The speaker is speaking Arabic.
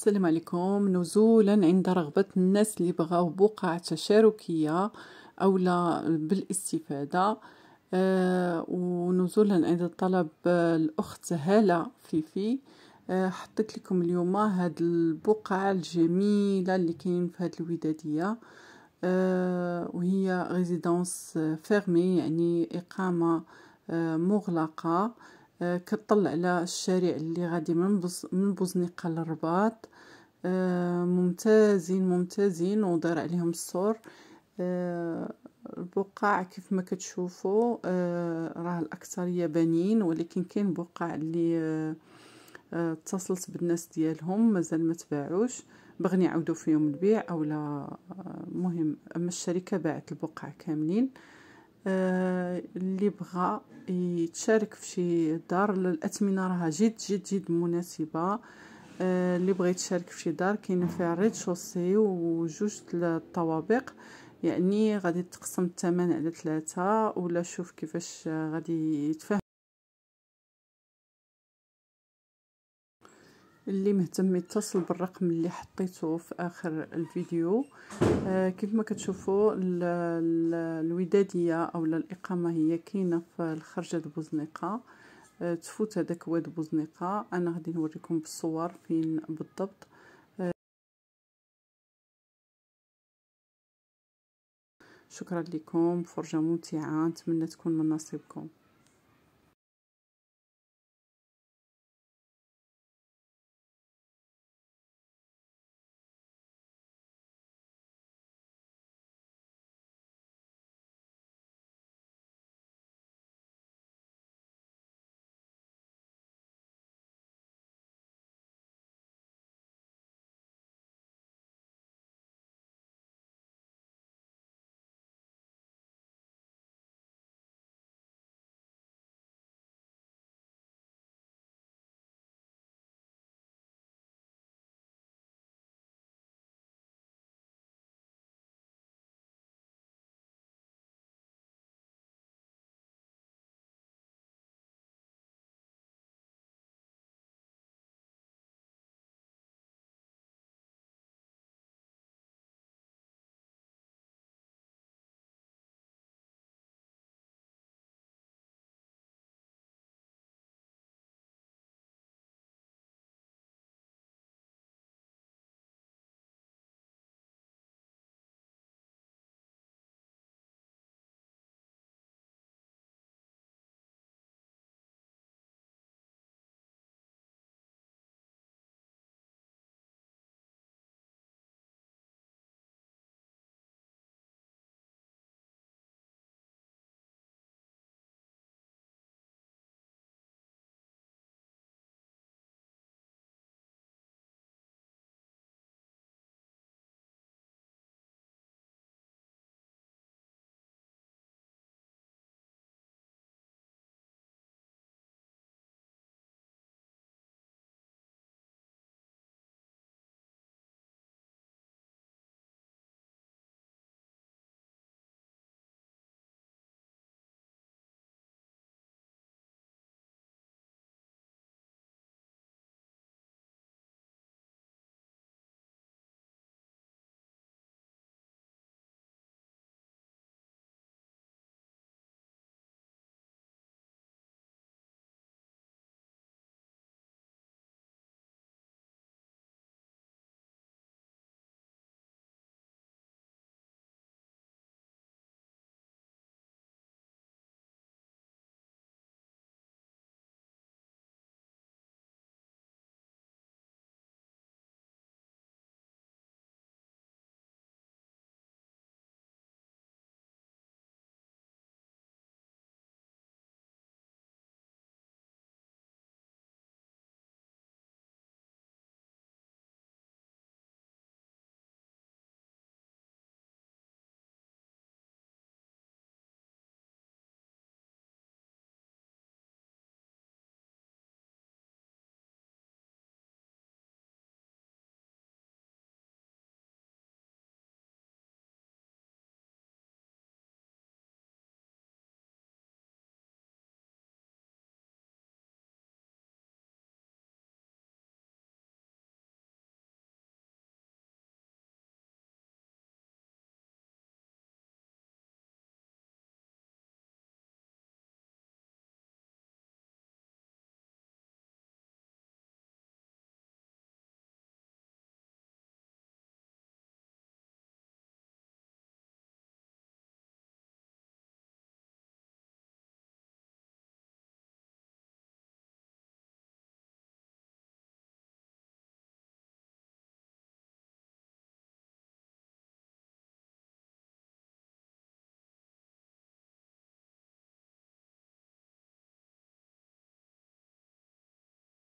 السلام عليكم نزولا عند رغبة الناس اللي بغاو بقع تشاركية أو لا بالاستفادة آه ونزولا عند طلب الأخت هالة فيفي آه حطيت لكم اليوم هاد البقعة الجميلة اللي كاين في هاد الودادية آه وهي ريزيدونس فيرمي يعني إقامة آه مغلقة آه آه، كطلع على الشارع اللي غادي من بز من بوزنيقه للرباط آه، ممتازين ممتازين ودار عليهم السور آه البقاع كيف ما كتشوفوا آه، راه الاكثريه بانيين ولكن كاين بقاع اللي اتصلت بالناس ديالهم مازال ما تباعوش بغني يعاودوا فيهم البيع اولا مهم اما الشركه باعت البقع كاملين اللي بغى يتشارك في شي دار الاثمنه راها جد جد جد مناسبه آه، اللي بغى يتشارك في شي دار كاين فيها ريد شوسي وجوج الطوابق يعني غادي تقسم الثمن على ثلاثة ولا شوف كيفاش غادي يتفاهم اللي مهتم يتصل بالرقم اللي حطيته في اخر الفيديو آه كيف ما كتشوفوا الوداديه او الاقامه هي كاينه في الخرجه بوزنيقه آه تفوت هذاك واد بوزنيقه انا غادي نوريكم بالصور فين بالضبط آه شكرا لكم فرجه ممتعه نتمنى تكون من نصيبكم